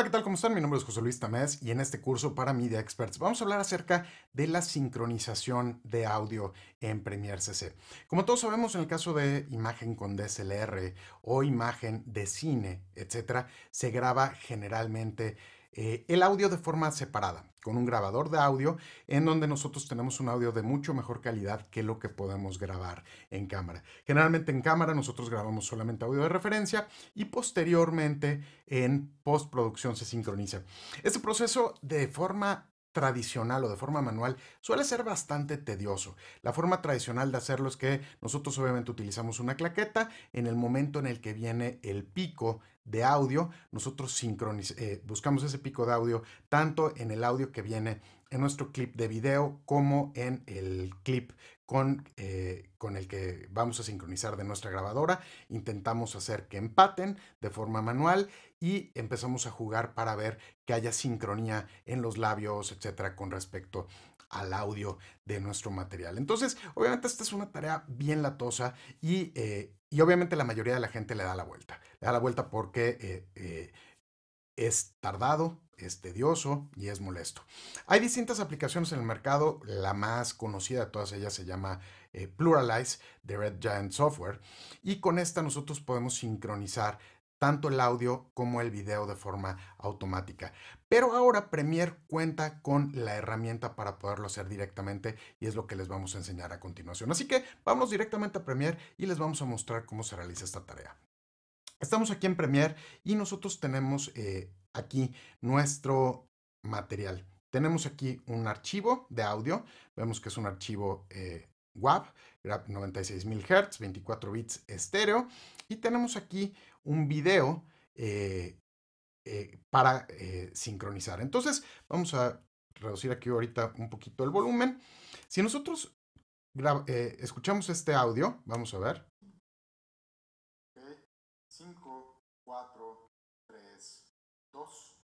Hola, ¿qué tal? ¿Cómo están? Mi nombre es José Luis Tamés y en este curso para Media Experts vamos a hablar acerca de la sincronización de audio en Premiere CC. Como todos sabemos, en el caso de imagen con DSLR o imagen de cine, etcétera, se graba generalmente eh, el audio de forma separada, con un grabador de audio, en donde nosotros tenemos un audio de mucho mejor calidad que lo que podemos grabar en cámara. Generalmente en cámara nosotros grabamos solamente audio de referencia y posteriormente en postproducción se sincroniza. Este proceso de forma tradicional o de forma manual suele ser bastante tedioso. La forma tradicional de hacerlo es que nosotros obviamente utilizamos una claqueta, en el momento en el que viene el pico de audio, nosotros eh, buscamos ese pico de audio tanto en el audio que viene en nuestro clip de video como en el clip con, eh, con, el que vamos a sincronizar de nuestra grabadora. Intentamos hacer que empaten de forma manual y empezamos a jugar para ver que haya sincronía en los labios, etcétera, con respecto al audio de nuestro material. Entonces, obviamente esta es una tarea bien latosa y, eh, y obviamente la mayoría de la gente le da la vuelta. Le da la vuelta porque... Eh, es tardado, es tedioso y es molesto. Hay distintas aplicaciones en el mercado, la más conocida de todas ellas se llama eh, Pluralize de Red Giant Software y con esta nosotros podemos sincronizar tanto el audio como el video de forma automática. Pero ahora Premiere cuenta con la herramienta para poderlo hacer directamente y es lo que les vamos a enseñar a continuación. Así que vamos directamente a Premiere y les vamos a mostrar cómo se realiza esta tarea. Estamos aquí en Premiere y nosotros tenemos eh, aquí nuestro material. Tenemos aquí un archivo de audio, vemos que es un archivo eh, WAV, 96.000 Hz, 24 bits estéreo, y tenemos aquí un video eh, eh, para sincronizar. Entonces vamos a reducir aquí ahorita un poquito el volumen. Si nosotros escuchamos este audio, vamos a ver. 5, 4, 3, 2.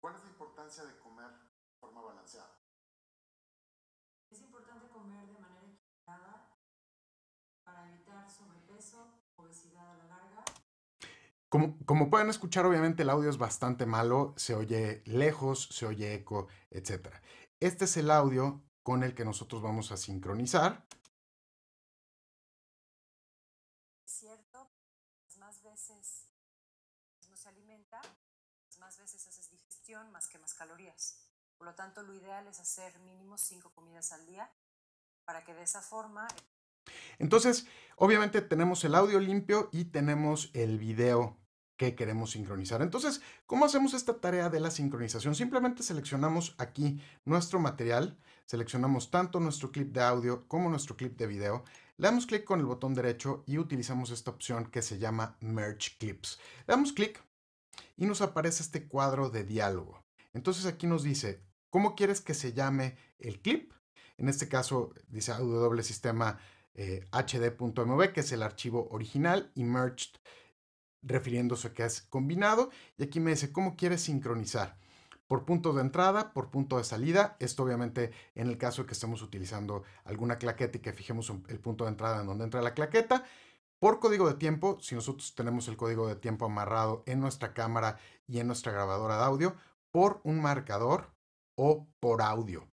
¿Cuál es la importancia de comer de forma balanceada? Es importante comer de manera equilibrada para evitar sobrepeso, obesidad a la larga. Como, como pueden escuchar, obviamente el audio es bastante malo, se oye lejos, se oye eco, etc. Este es el audio con el que nosotros vamos a sincronizar más veces haces digestión, más que más calorías. Por lo tanto, lo ideal es hacer mínimo cinco comidas al día para que de esa forma... Entonces, obviamente tenemos el audio limpio y tenemos el video que queremos sincronizar. Entonces, ¿cómo hacemos esta tarea de la sincronización? Simplemente seleccionamos aquí nuestro material, seleccionamos tanto nuestro clip de audio como nuestro clip de video, le damos clic con el botón derecho y utilizamos esta opción que se llama Merge Clips. Le damos clic y nos aparece este cuadro de diálogo. Entonces aquí nos dice, ¿cómo quieres que se llame el clip? En este caso dice doble sistema hd.mv, eh, que es el archivo original, y merged, refiriéndose a que es combinado. Y aquí me dice, ¿cómo quieres sincronizar? Por punto de entrada, por punto de salida. Esto obviamente en el caso de que estemos utilizando alguna claqueta y que fijemos el punto de entrada en donde entra la claqueta por código de tiempo, si nosotros tenemos el código de tiempo amarrado en nuestra cámara y en nuestra grabadora de audio, por un marcador o por audio.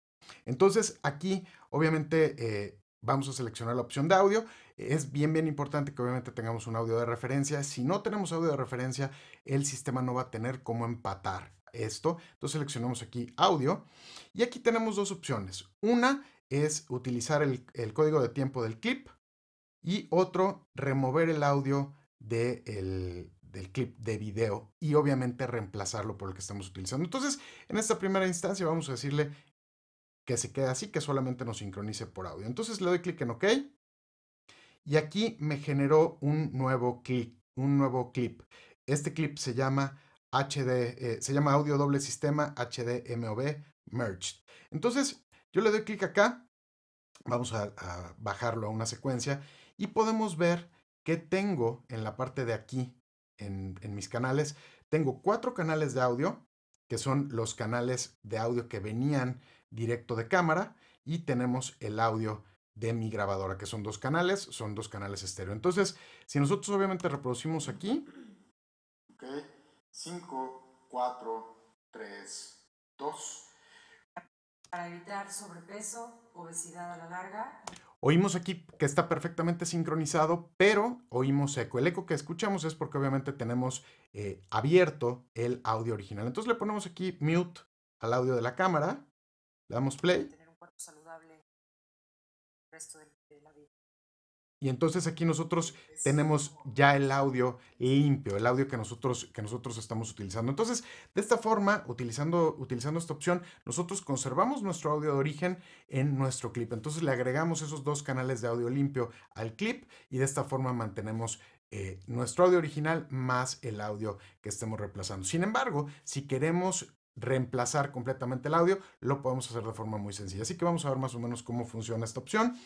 Entonces aquí obviamente eh, vamos a seleccionar la opción de audio. Es bien, bien importante que obviamente tengamos un audio de referencia. Si no tenemos audio de referencia, el sistema no va a tener cómo empatar esto. Entonces seleccionamos aquí audio y aquí tenemos dos opciones. Una es utilizar el código de tiempo del clip y otro, remover el audio del clip de video y obviamente reemplazarlo por el que estamos utilizando. Entonces, en esta primera instancia vamos a decirle que se quede así, que solamente nos sincronice por audio. Entonces le doy clic en OK y aquí me generó un nuevo clip, un nuevo clip. Este clip se llama HD, eh, se llama audio doble sistema HDMOB merged. Entonces yo le doy clic acá, vamos a bajarlo a una secuencia y podemos ver que tengo en la parte de aquí, en, mis canales, tengo cuatro canales de audio, que son los canales de audio que venían directo de cámara, y tenemos el audio de mi grabadora, que son dos canales, son dos canales estéreo. Entonces, si nosotros obviamente reproducimos aquí... Ok, 5, 4, 3, 2. Para evitar sobrepeso, obesidad a la larga. Oímos aquí que está perfectamente sincronizado, pero oímos eco. El eco que escuchamos es porque obviamente tenemos eh, abierto el audio original. Entonces le ponemos aquí mute al audio de la cámara, le damos play. saludable y entonces aquí nosotros tenemos ya el audio limpio, el audio que nosotros, que nosotros estamos utilizando. Entonces, de esta forma, utilizando, utilizando esta opción, nosotros conservamos nuestro audio de origen en nuestro clip. Entonces le agregamos esos dos canales de audio limpio al clip y de esta forma mantenemos eh, nuestro audio original más el audio que estemos reemplazando. Sin embargo, si queremos reemplazar completamente el audio, lo podemos hacer de forma muy sencilla. Así que vamos a ver más o menos cómo funciona esta opción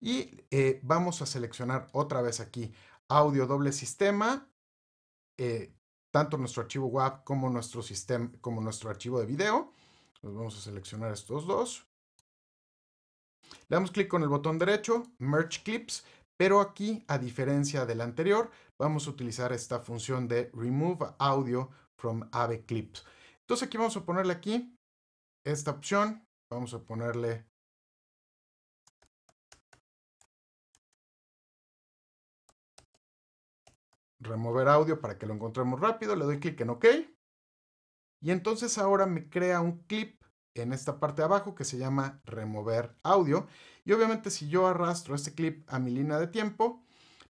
y eh, vamos a seleccionar otra vez aquí audio doble sistema, eh, tanto nuestro archivo web como nuestro, sistema, como nuestro archivo de video. vamos a seleccionar estos dos. Le damos clic con el botón derecho, Merge Clips, pero aquí, a diferencia del anterior, vamos a utilizar esta función de Remove Audio from AV Clips. Entonces aquí vamos a ponerle aquí esta opción. Vamos a ponerle remover audio para que lo encontremos rápido. Le doy clic en OK. Y entonces ahora me crea un clip en esta parte de abajo que se llama remover audio. Y obviamente si yo arrastro este clip a mi línea de tiempo,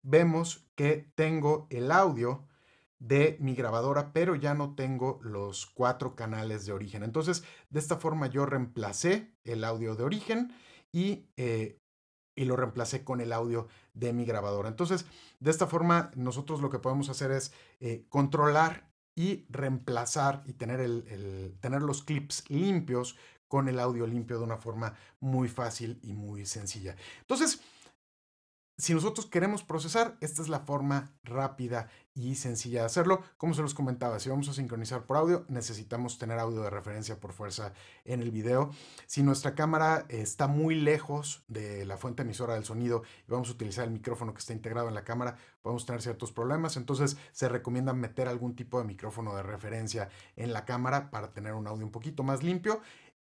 vemos que tengo el audio de mi grabadora, pero ya no tengo los cuatro canales de origen. Entonces, de esta forma yo reemplacé el audio de origen y, eh, y lo reemplacé con el audio de mi grabadora. Entonces, de esta forma nosotros lo que podemos hacer es eh, controlar y reemplazar y tener, el, el, tener los clips limpios con el audio limpio de una forma muy fácil y muy sencilla. Entonces, si nosotros queremos procesar, esta es la forma rápida y sencilla de hacerlo. Como se los comentaba, si vamos a sincronizar por audio, necesitamos tener audio de referencia por fuerza en el video. Si nuestra cámara está muy lejos de la fuente emisora del sonido y vamos a utilizar el micrófono que está integrado en la cámara, podemos tener ciertos problemas. Entonces se recomienda meter algún tipo de micrófono de referencia en la cámara para tener un audio un poquito más limpio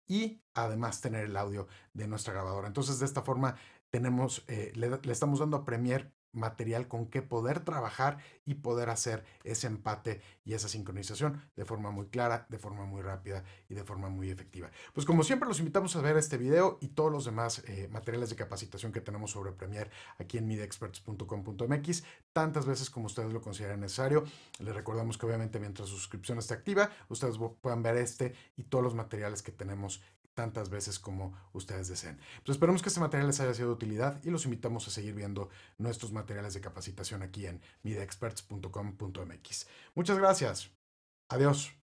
y además tener el audio de nuestra grabadora. Entonces de esta forma tenemos, eh, le, le, estamos dando a Premiere material con que poder trabajar y poder hacer ese empate y esa sincronización de forma muy clara, de forma muy rápida y de forma muy efectiva. Pues como siempre los invitamos a ver este video y todos los demás eh, materiales de capacitación que tenemos sobre Premiere aquí en midexperts.com.mx tantas veces como ustedes lo consideren necesario. Les recordamos que obviamente mientras su suscripción está activa, ustedes puedan ver este y todos los materiales que tenemos tantas veces como ustedes deseen. Pues esperamos que este material les haya sido de utilidad y los invitamos a seguir viendo nuestros materiales de capacitación aquí en mediaexperts.com.mx. Muchas gracias. Adiós.